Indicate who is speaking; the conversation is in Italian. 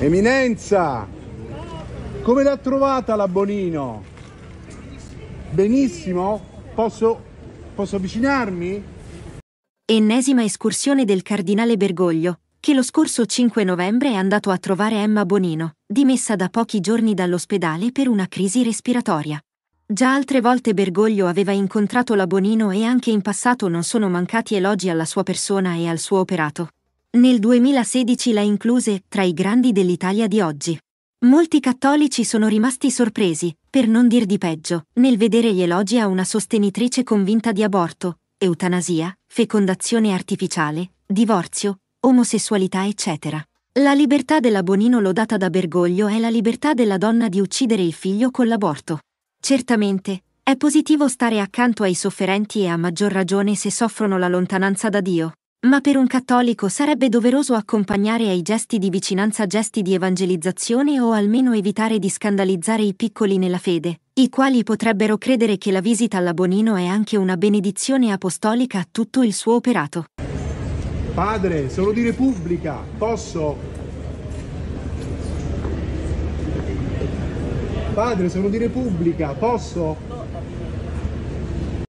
Speaker 1: Eminenza, come l'ha trovata la Bonino?
Speaker 2: Benissimo? Posso, posso avvicinarmi? Ennesima escursione del cardinale Bergoglio, che lo scorso 5 novembre è andato a trovare Emma Bonino, dimessa da pochi giorni dall'ospedale per una crisi respiratoria. Già altre volte Bergoglio aveva incontrato la Bonino e anche in passato non sono mancati elogi alla sua persona e al suo operato nel 2016 la incluse tra i grandi dell'Italia di oggi. Molti cattolici sono rimasti sorpresi, per non dir di peggio, nel vedere gli elogi a una sostenitrice convinta di aborto, eutanasia, fecondazione artificiale, divorzio, omosessualità eccetera. La libertà della Bonino lodata da Bergoglio è la libertà della donna di uccidere il figlio con l'aborto. Certamente, è positivo stare accanto ai sofferenti e a maggior ragione se soffrono la lontananza da Dio. Ma per un cattolico sarebbe doveroso accompagnare ai gesti di vicinanza gesti di evangelizzazione o almeno evitare di scandalizzare i piccoli nella fede, i quali potrebbero credere che la visita alla Bonino è anche una benedizione apostolica a tutto il suo operato.
Speaker 1: Padre, sono di Repubblica, posso? Padre, sono di Repubblica, posso?